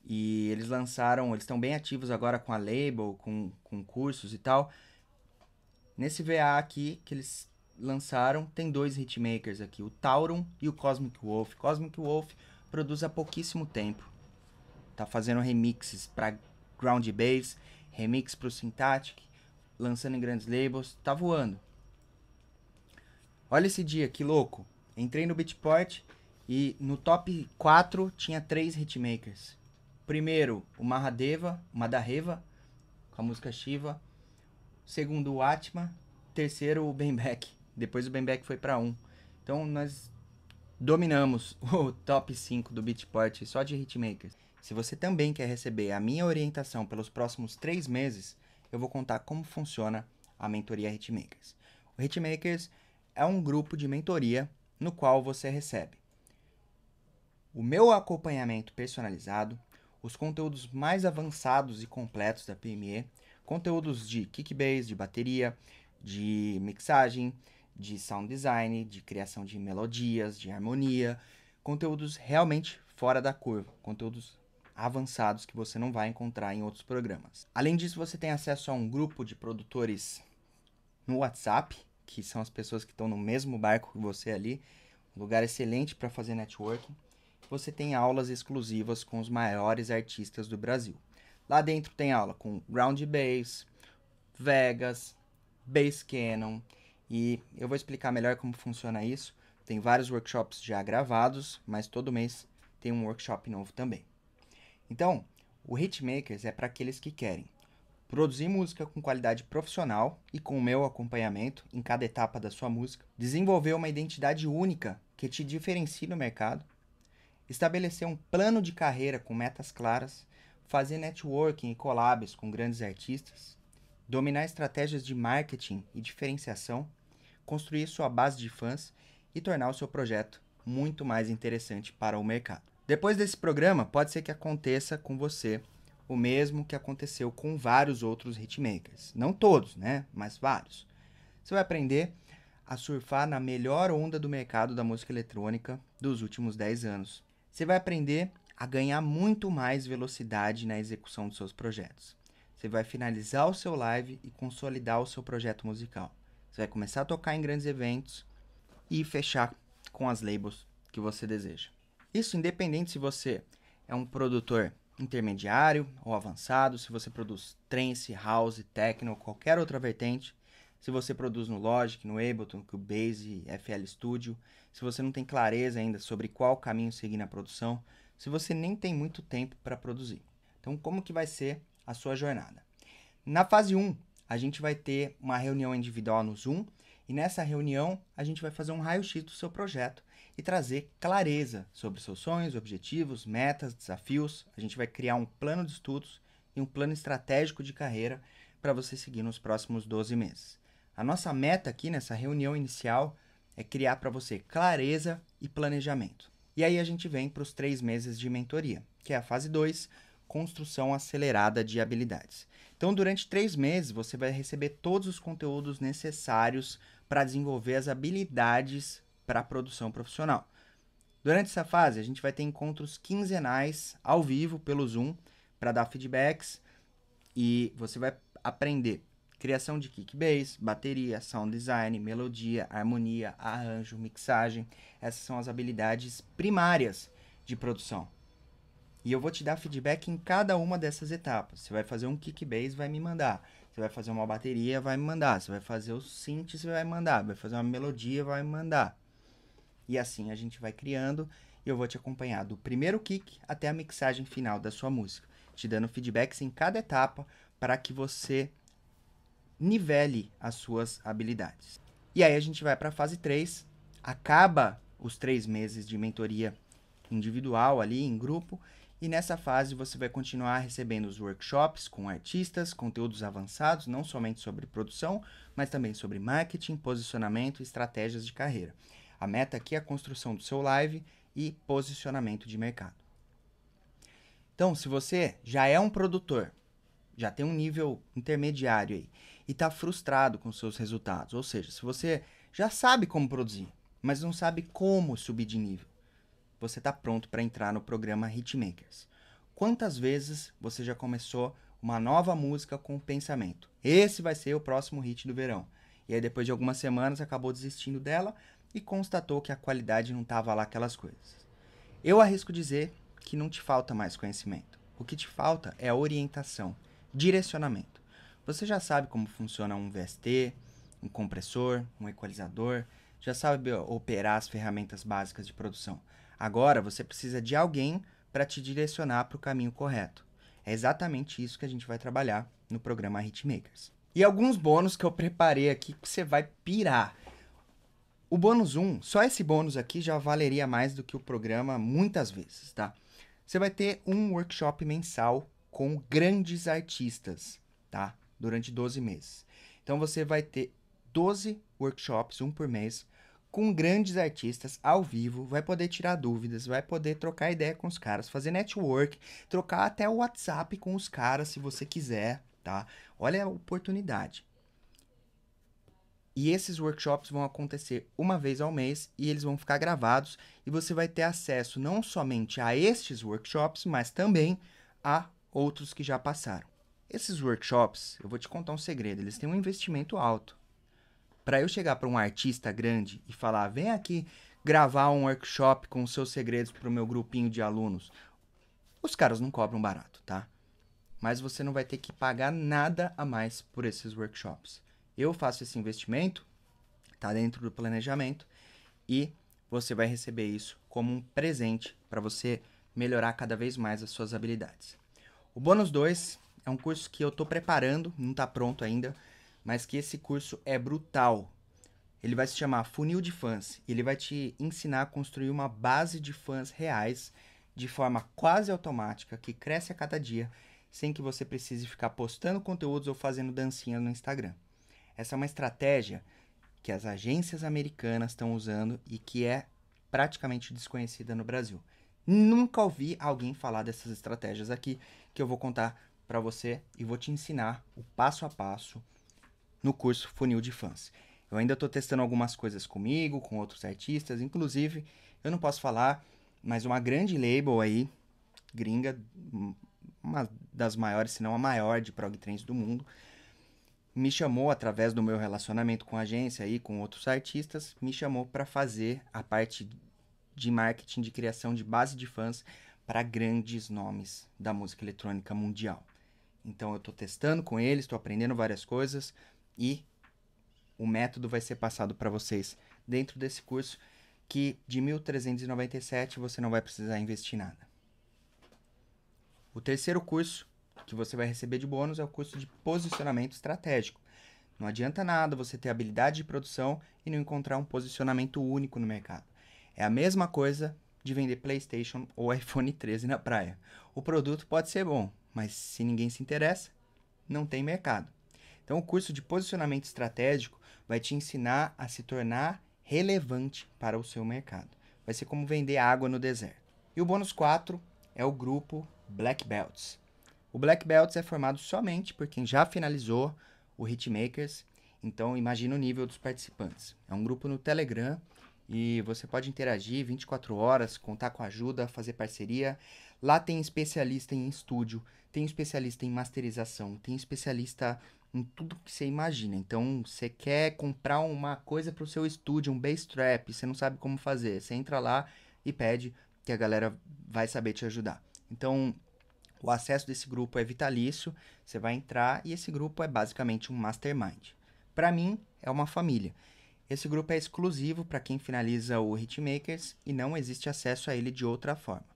Speaker 1: E eles lançaram, eles estão bem ativos agora com a label, com, com cursos e tal. Nesse VA aqui que eles lançaram, tem dois hitmakers aqui, o Tauron e o Cosmic Wolf. Cosmic Wolf produz há pouquíssimo tempo. Tá fazendo remixes para ground bass, remix para o Syntactic, lançando em grandes labels, tá voando. Olha esse dia, que louco. Entrei no Beatport e no top 4 tinha três hitmakers. Primeiro, o Mahadeva, Madhareva, com a música Shiva. Segundo, o Atma. Terceiro, o Bembeck. Depois o Bembeck foi para um. Então, nós dominamos o top 5 do Beatport só de hitmakers. Se você também quer receber a minha orientação pelos próximos três meses, eu vou contar como funciona a mentoria Hitmakers. O Hitmakers é um grupo de mentoria no qual você recebe o meu acompanhamento personalizado, os conteúdos mais avançados e completos da PME, conteúdos de kickbase, de bateria, de mixagem, de sound design, de criação de melodias, de harmonia, conteúdos realmente fora da curva, conteúdos avançados que você não vai encontrar em outros programas. Além disso, você tem acesso a um grupo de produtores no WhatsApp, que são as pessoas que estão no mesmo barco que você ali, um lugar excelente para fazer networking você tem aulas exclusivas com os maiores artistas do Brasil. Lá dentro tem aula com Ground Bass, Vegas, Bass Cannon e eu vou explicar melhor como funciona isso. Tem vários workshops já gravados, mas todo mês tem um workshop novo também. Então, o Hitmakers é para aqueles que querem produzir música com qualidade profissional e com o meu acompanhamento em cada etapa da sua música, desenvolver uma identidade única que te diferencie no mercado estabelecer um plano de carreira com metas claras, fazer networking e collabs com grandes artistas, dominar estratégias de marketing e diferenciação, construir sua base de fãs e tornar o seu projeto muito mais interessante para o mercado. Depois desse programa, pode ser que aconteça com você o mesmo que aconteceu com vários outros hitmakers. Não todos, né? Mas vários. Você vai aprender a surfar na melhor onda do mercado da música eletrônica dos últimos 10 anos. Você vai aprender a ganhar muito mais velocidade na execução dos seus projetos. Você vai finalizar o seu live e consolidar o seu projeto musical. Você vai começar a tocar em grandes eventos e fechar com as labels que você deseja. Isso independente se você é um produtor intermediário ou avançado, se você produz trance, house, techno, qualquer outra vertente, se você produz no Logic, no Ableton, no Cubase, FL Studio, se você não tem clareza ainda sobre qual caminho seguir na produção, se você nem tem muito tempo para produzir. Então, como que vai ser a sua jornada? Na fase 1, a gente vai ter uma reunião individual no Zoom e nessa reunião a gente vai fazer um raio-x do seu projeto e trazer clareza sobre seus sonhos, objetivos, metas, desafios. A gente vai criar um plano de estudos e um plano estratégico de carreira para você seguir nos próximos 12 meses. A nossa meta aqui nessa reunião inicial é criar para você clareza e planejamento. E aí a gente vem para os três meses de mentoria, que é a fase 2, construção acelerada de habilidades. Então, durante três meses, você vai receber todos os conteúdos necessários para desenvolver as habilidades para a produção profissional. Durante essa fase, a gente vai ter encontros quinzenais ao vivo pelo Zoom para dar feedbacks e você vai aprender criação de kick bass, bateria, sound design, melodia, harmonia, arranjo, mixagem. Essas são as habilidades primárias de produção. E eu vou te dar feedback em cada uma dessas etapas. Você vai fazer um kick bass, vai me mandar. Você vai fazer uma bateria, vai me mandar. Você vai fazer o synth, você vai mandar. Vai fazer uma melodia, vai me mandar. E assim a gente vai criando e eu vou te acompanhar do primeiro kick até a mixagem final da sua música, te dando feedbacks em cada etapa para que você nivele as suas habilidades. E aí a gente vai para a fase 3, acaba os três meses de mentoria individual ali em grupo, e nessa fase você vai continuar recebendo os workshops com artistas, conteúdos avançados, não somente sobre produção, mas também sobre marketing, posicionamento e estratégias de carreira. A meta aqui é a construção do seu live e posicionamento de mercado. Então, se você já é um produtor, já tem um nível intermediário aí, e está frustrado com seus resultados. Ou seja, se você já sabe como produzir, mas não sabe como subir de nível, você está pronto para entrar no programa Hitmakers. Quantas vezes você já começou uma nova música com o pensamento? Esse vai ser o próximo hit do verão. E aí, depois de algumas semanas, acabou desistindo dela e constatou que a qualidade não estava lá aquelas coisas. Eu arrisco dizer que não te falta mais conhecimento. O que te falta é orientação, direcionamento. Você já sabe como funciona um VST, um compressor, um equalizador, já sabe operar as ferramentas básicas de produção. Agora você precisa de alguém para te direcionar para o caminho correto. É exatamente isso que a gente vai trabalhar no programa Hitmakers. E alguns bônus que eu preparei aqui que você vai pirar. O bônus 1, só esse bônus aqui já valeria mais do que o programa muitas vezes, tá? Você vai ter um workshop mensal com grandes artistas, tá? durante 12 meses. Então você vai ter 12 workshops, um por mês, com grandes artistas ao vivo, vai poder tirar dúvidas, vai poder trocar ideia com os caras, fazer network, trocar até o WhatsApp com os caras se você quiser, tá? Olha a oportunidade. E esses workshops vão acontecer uma vez ao mês e eles vão ficar gravados e você vai ter acesso não somente a estes workshops, mas também a outros que já passaram. Esses workshops, eu vou te contar um segredo, eles têm um investimento alto. Para eu chegar para um artista grande e falar, vem aqui gravar um workshop com os seus segredos para o meu grupinho de alunos, os caras não cobram barato, tá? Mas você não vai ter que pagar nada a mais por esses workshops. Eu faço esse investimento, tá dentro do planejamento, e você vai receber isso como um presente para você melhorar cada vez mais as suas habilidades. O bônus 2 é um curso que eu estou preparando, não está pronto ainda, mas que esse curso é brutal. Ele vai se chamar Funil de Fãs. Ele vai te ensinar a construir uma base de fãs reais de forma quase automática, que cresce a cada dia, sem que você precise ficar postando conteúdos ou fazendo dancinha no Instagram. Essa é uma estratégia que as agências americanas estão usando e que é praticamente desconhecida no Brasil. Nunca ouvi alguém falar dessas estratégias aqui que eu vou contar para você e vou te ensinar o passo a passo no curso Funil de Fãs. Eu ainda estou testando algumas coisas comigo, com outros artistas, inclusive, eu não posso falar, mas uma grande label aí, gringa, hum, uma das maiores, se não a maior de prog trends do mundo, me chamou através do meu relacionamento com a agência e com outros artistas, me chamou para fazer a parte de marketing de criação de base de fãs para grandes nomes da música eletrônica mundial. Então eu estou testando com eles, estou aprendendo várias coisas e o método vai ser passado para vocês dentro desse curso que de 1397 você não vai precisar investir nada. O terceiro curso que você vai receber de bônus é o curso de posicionamento estratégico. Não adianta nada você ter habilidade de produção e não encontrar um posicionamento único no mercado. É a mesma coisa de vender PlayStation ou iPhone 13 na praia. O produto pode ser bom, mas se ninguém se interessa, não tem mercado. Então, o curso de posicionamento estratégico vai te ensinar a se tornar relevante para o seu mercado. Vai ser como vender água no deserto. E o bônus 4 é o grupo Black Belts. O Black Belts é formado somente por quem já finalizou o Hitmakers, então imagina o nível dos participantes. É um grupo no Telegram e você pode interagir 24 horas, contar com ajuda, fazer parceria. Lá tem especialista em estúdio, tem especialista em masterização, tem especialista em tudo que você imagina. Então, você quer comprar uma coisa para o seu estúdio, um bass trap, você não sabe como fazer, você entra lá e pede que a galera vai saber te ajudar. Então, o acesso desse grupo é vitalício, você vai entrar e esse grupo é basicamente um mastermind. Para mim, é uma família. Esse grupo é exclusivo para quem finaliza o Hitmakers e não existe acesso a ele de outra forma.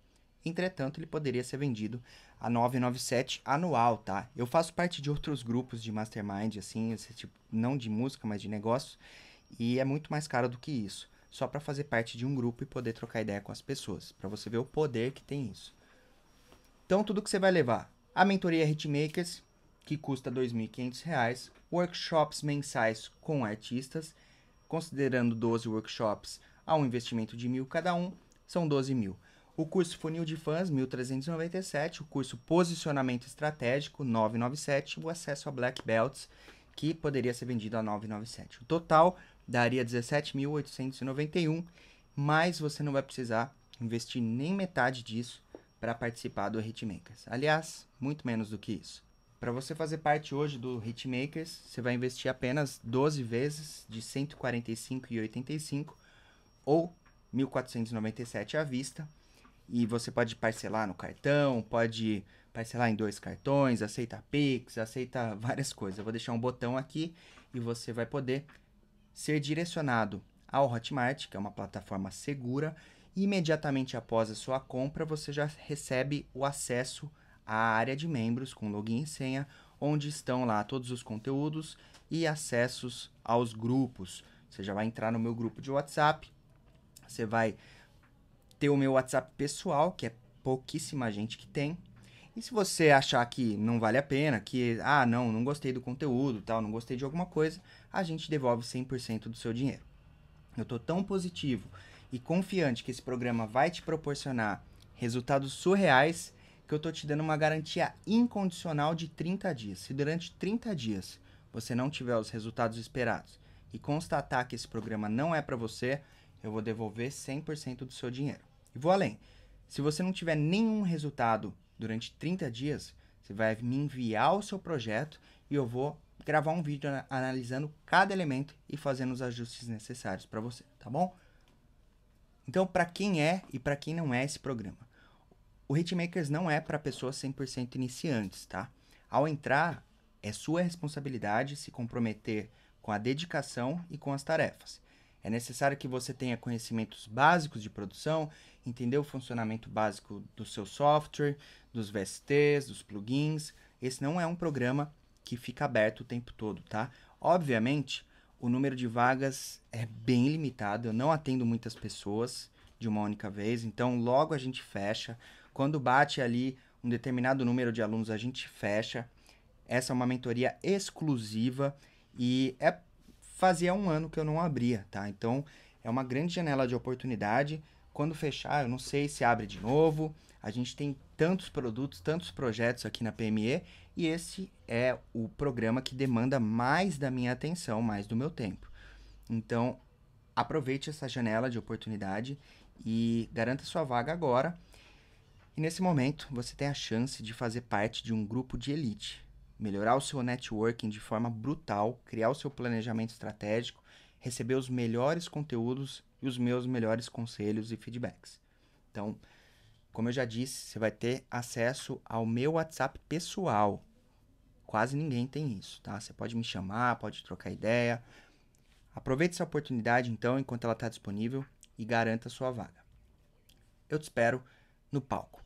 Speaker 1: Entretanto, ele poderia ser vendido a 997 anual, tá? Eu faço parte de outros grupos de mastermind, assim, esse tipo, não de música, mas de negócios, e é muito mais caro do que isso. Só para fazer parte de um grupo e poder trocar ideia com as pessoas, para você ver o poder que tem isso. Então, tudo que você vai levar: a mentoria Hitmakers, que custa R$ 2.500, workshops mensais com artistas, considerando 12 workshops a um investimento de mil cada um, são 12 mil. O curso Funil de Fãs, 1397. O curso Posicionamento Estratégico, 997. O acesso a Black Belts, que poderia ser vendido a 997. O total daria 17.891, mas você não vai precisar investir nem metade disso para participar do Hitmakers. Aliás, muito menos do que isso. Para você fazer parte hoje do Hitmakers, você vai investir apenas 12 vezes de 145,85 ou 1.497 à vista e você pode parcelar no cartão, pode parcelar em dois cartões, aceita Pix, aceita várias coisas. Eu vou deixar um botão aqui e você vai poder ser direcionado ao Hotmart, que é uma plataforma segura. Imediatamente após a sua compra, você já recebe o acesso à área de membros com login e senha, onde estão lá todos os conteúdos e acessos aos grupos. Você já vai entrar no meu grupo de WhatsApp, você vai ter o meu WhatsApp pessoal, que é pouquíssima gente que tem. E se você achar que não vale a pena, que, ah, não, não gostei do conteúdo, tal, não gostei de alguma coisa, a gente devolve 100% do seu dinheiro. Eu estou tão positivo e confiante que esse programa vai te proporcionar resultados surreais que eu estou te dando uma garantia incondicional de 30 dias. Se durante 30 dias você não tiver os resultados esperados e constatar que esse programa não é para você, eu vou devolver 100% do seu dinheiro. E vou além. Se você não tiver nenhum resultado durante 30 dias, você vai me enviar o seu projeto e eu vou gravar um vídeo analisando cada elemento e fazendo os ajustes necessários para você, tá bom? Então, para quem é e para quem não é esse programa? O Hitmakers não é para pessoas 100% iniciantes, tá? Ao entrar, é sua responsabilidade se comprometer com a dedicação e com as tarefas. É necessário que você tenha conhecimentos básicos de produção, entender o funcionamento básico do seu software, dos VSTs, dos plugins. Esse não é um programa que fica aberto o tempo todo, tá? Obviamente, o número de vagas é bem limitado, eu não atendo muitas pessoas de uma única vez, então logo a gente fecha. Quando bate ali um determinado número de alunos, a gente fecha. Essa é uma mentoria exclusiva e é fazia um ano que eu não abria, tá? Então é uma grande janela de oportunidade. Quando fechar, eu não sei se abre de novo. A gente tem tantos produtos, tantos projetos aqui na PME e esse é o programa que demanda mais da minha atenção, mais do meu tempo. Então, aproveite essa janela de oportunidade e garanta sua vaga agora. E nesse momento, você tem a chance de fazer parte de um grupo de elite melhorar o seu networking de forma brutal, criar o seu planejamento estratégico, receber os melhores conteúdos e os meus melhores conselhos e feedbacks. Então, como eu já disse, você vai ter acesso ao meu WhatsApp pessoal. Quase ninguém tem isso, tá? Você pode me chamar, pode trocar ideia. Aproveite essa oportunidade, então, enquanto ela está disponível e garanta sua vaga. Eu te espero no palco.